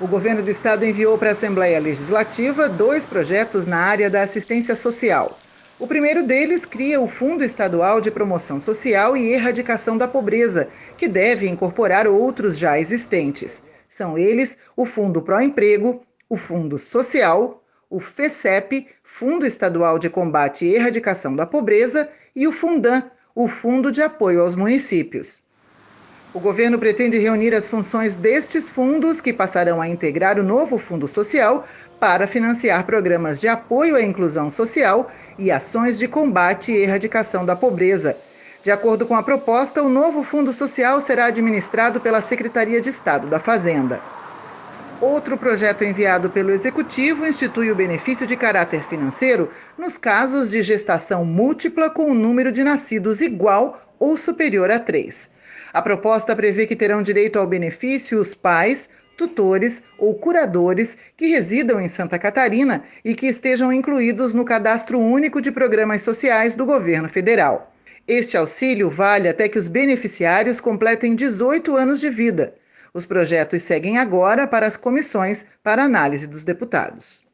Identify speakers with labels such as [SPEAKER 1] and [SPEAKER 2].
[SPEAKER 1] O governo do estado enviou para a Assembleia Legislativa dois projetos na área da assistência social. O primeiro deles cria o Fundo Estadual de Promoção Social e Erradicação da Pobreza, que deve incorporar outros já existentes. São eles o Fundo Pro Emprego, o Fundo Social, o FECEP, Fundo Estadual de Combate e Erradicação da Pobreza, e o Fundan, o Fundo de Apoio aos Municípios. O governo pretende reunir as funções destes fundos, que passarão a integrar o novo Fundo Social, para financiar programas de apoio à inclusão social e ações de combate e erradicação da pobreza. De acordo com a proposta, o novo Fundo Social será administrado pela Secretaria de Estado da Fazenda. Outro projeto enviado pelo Executivo institui o benefício de caráter financeiro nos casos de gestação múltipla com o um número de nascidos igual ou superior a três. A proposta prevê que terão direito ao benefício os pais, tutores ou curadores que residam em Santa Catarina e que estejam incluídos no Cadastro Único de Programas Sociais do Governo Federal. Este auxílio vale até que os beneficiários completem 18 anos de vida. Os projetos seguem agora para as comissões para análise dos deputados.